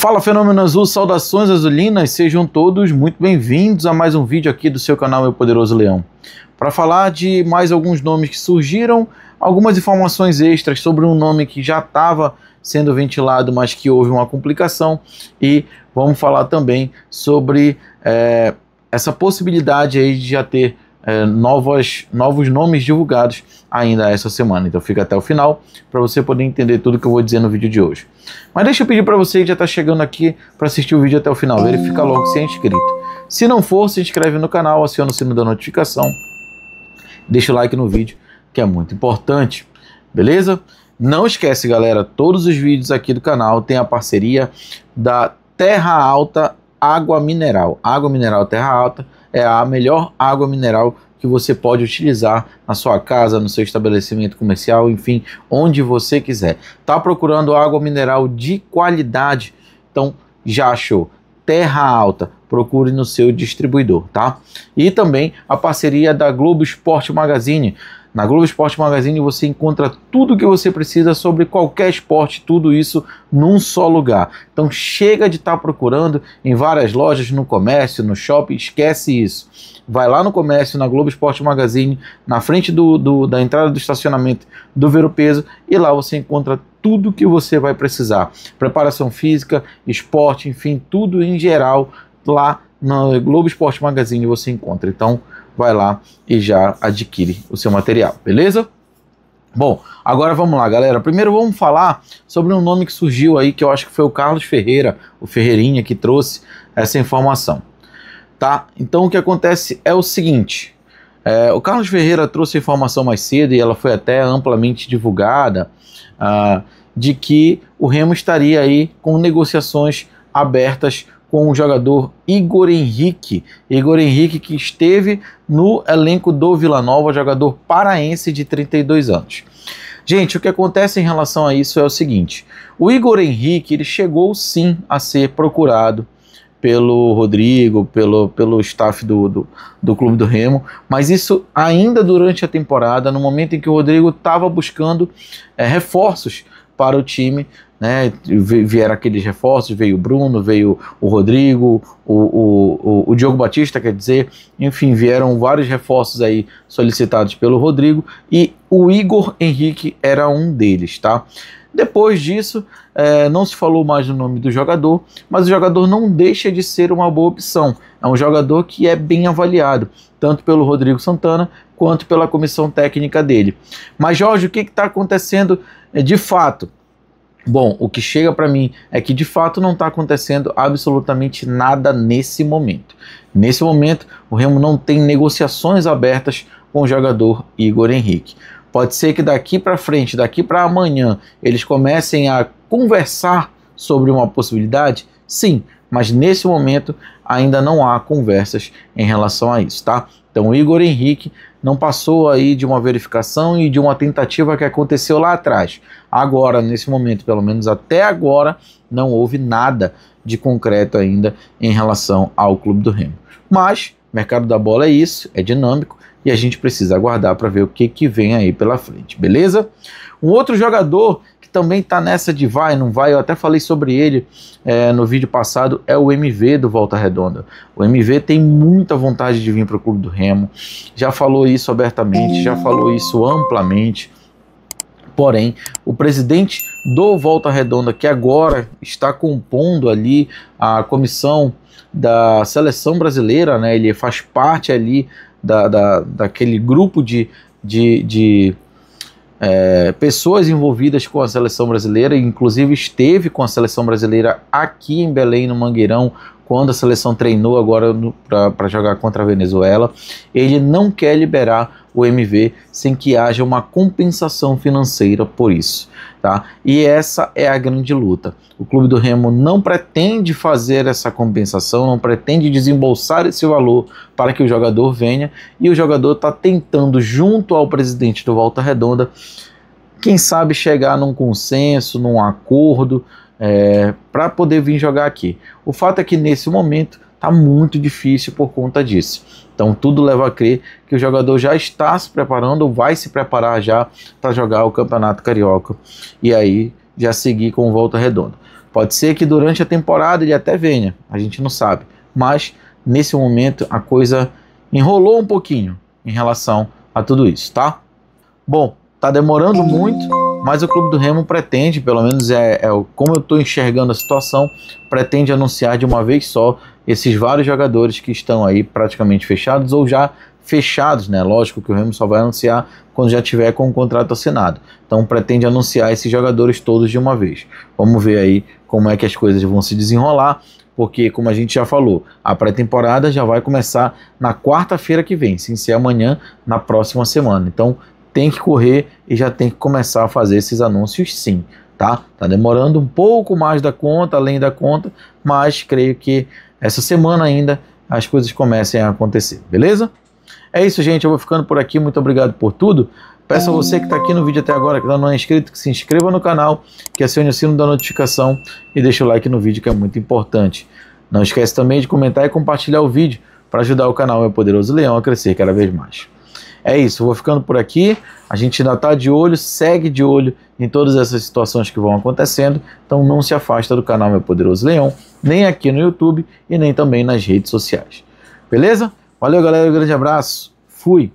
Fala Fenômeno Azul, saudações azulinas, sejam todos muito bem-vindos a mais um vídeo aqui do seu canal Meu Poderoso Leão. Para falar de mais alguns nomes que surgiram, algumas informações extras sobre um nome que já estava sendo ventilado, mas que houve uma complicação, e vamos falar também sobre é, essa possibilidade aí de já ter é, novos nomes divulgados ainda essa semana. Então fica até o final para você poder entender tudo que eu vou dizer no vídeo de hoje. Mas deixa eu pedir para você que já está chegando aqui para assistir o vídeo até o final. Verifica logo se é inscrito. Se não for, se inscreve no canal, aciona o sino da notificação, deixa o like no vídeo, que é muito importante. Beleza? Não esquece, galera, todos os vídeos aqui do canal tem a parceria da Terra Alta água mineral. Água mineral terra alta é a melhor água mineral que você pode utilizar na sua casa, no seu estabelecimento comercial, enfim, onde você quiser. Tá procurando água mineral de qualidade? Então já achou. Terra Alta, procure no seu distribuidor, tá? E também a parceria da Globo Esporte Magazine. Na Globo Esporte Magazine você encontra tudo o que você precisa sobre qualquer esporte, tudo isso num só lugar. Então chega de estar tá procurando em várias lojas, no comércio, no shopping, esquece isso. Vai lá no comércio, na Globo Esporte Magazine, na frente do, do da entrada do estacionamento do Vero Peso e lá você encontra tudo o que você vai precisar. Preparação física, esporte, enfim, tudo em geral lá no Globo Esporte Magazine você encontra. Então vai lá e já adquire o seu material, beleza? Bom, agora vamos lá, galera. Primeiro vamos falar sobre um nome que surgiu aí, que eu acho que foi o Carlos Ferreira, o Ferreirinha, que trouxe essa informação. Tá? Então o que acontece é o seguinte: é, o Carlos Ferreira trouxe a informação mais cedo e ela foi até amplamente divulgada ah, de que o Remo estaria aí com negociações abertas com o jogador Igor Henrique. Igor Henrique que esteve no elenco do Vila Nova, jogador paraense de 32 anos. Gente, o que acontece em relação a isso é o seguinte: o Igor Henrique ele chegou sim a ser procurado pelo Rodrigo, pelo, pelo staff do, do, do, Clube do Remo, mas isso ainda durante a temporada, no momento em que o Rodrigo estava buscando é, reforços para o time né? Vieram aqueles reforços, veio o Bruno, veio o Rodrigo, o, o, o, o, Diogo Batista, quer dizer, enfim, vieram vários reforços aí solicitados pelo Rodrigo e o Igor Henrique era um deles, tá? Depois disso, é, não se falou mais no nome do jogador, mas o jogador não deixa de ser uma boa opção. É um jogador que é bem avaliado, tanto pelo Rodrigo Santana quanto pela comissão técnica dele. Mas, Jorge, o que está acontecendo é, de fato? Bom, o que chega para mim é que de fato não está acontecendo absolutamente nada nesse momento. Nesse momento, o Remo não tem negociações abertas com o jogador Igor Henrique. Pode ser que daqui para frente, daqui para amanhã, eles comecem a conversar sobre uma possibilidade? Sim, mas nesse momento ainda não há conversas em relação a isso, tá? Então, Igor Henrique não passou aí de uma verificação e de uma tentativa que aconteceu lá atrás. Agora, nesse momento, pelo menos até agora, não houve nada de concreto ainda em relação ao clube do Remo. Mas o mercado da bola é isso, é dinâmico e a gente precisa aguardar para ver o que, que vem aí pela frente, beleza? Um outro jogador também está nessa de vai, não vai. Eu até falei sobre ele é, no vídeo passado. É o MV do Volta Redonda. O MV tem muita vontade de vir para o Clube do Remo. Já falou isso abertamente, já falou isso amplamente. Porém, o presidente do Volta Redonda, que agora está compondo ali a comissão da seleção brasileira, né? Ele faz parte ali da, da, daquele grupo de, de, de é, pessoas envolvidas com a seleção brasileira, inclusive esteve com a seleção brasileira aqui em Belém, no Mangueirão, quando a seleção treinou agora para jogar contra a Venezuela. Ele não quer liberar o MV sem que haja uma compensação financeira por isso. Tá? E essa é a grande luta. O Clube do Remo não pretende fazer essa compensação, não pretende desembolsar esse valor para que o jogador venha, e o jogador está tentando, junto ao presidente do Volta Redonda, quem sabe chegar num consenso, num acordo, é, para poder vir jogar aqui. O fato é que nesse momento Tá muito difícil por conta disso. Então tudo leva a crer que o jogador já está se preparando ou vai se preparar já para jogar o Campeonato Carioca e aí já seguir com volta redonda. Pode ser que durante a temporada ele até venha, a gente não sabe, mas nesse momento a coisa enrolou um pouquinho em relação a tudo isso, tá? Bom, tá demorando muito mas o Clube do Remo pretende, pelo menos é, é como eu estou enxergando a situação, pretende anunciar de uma vez só esses vários jogadores que estão aí praticamente fechados ou já fechados, né? Lógico que o Remo só vai anunciar quando já tiver com o contrato assinado. Então pretende anunciar esses jogadores todos de uma vez. Vamos ver aí como é que as coisas vão se desenrolar, porque como a gente já falou, a pré-temporada já vai começar na quarta-feira que vem, sem ser é amanhã, na próxima semana. Então tem que correr e já tem que começar a fazer esses anúncios sim, tá? Tá demorando um pouco mais da conta, além da conta, mas creio que essa semana ainda as coisas comecem a acontecer, beleza? É isso, gente. Eu vou ficando por aqui. Muito obrigado por tudo. Peço a você que está aqui no vídeo até agora, que não é inscrito, que se inscreva no canal, que acione o sino da notificação e deixe o like no vídeo, que é muito importante. Não esquece também de comentar e compartilhar o vídeo para ajudar o canal Meu Poderoso Leão a crescer cada vez mais. É isso, vou ficando por aqui. A gente ainda está de olho, segue de olho em todas essas situações que vão acontecendo. Então não se afasta do canal Meu Poderoso Leão, nem aqui no YouTube e nem também nas redes sociais. Beleza? Valeu, galera. Um grande abraço. Fui.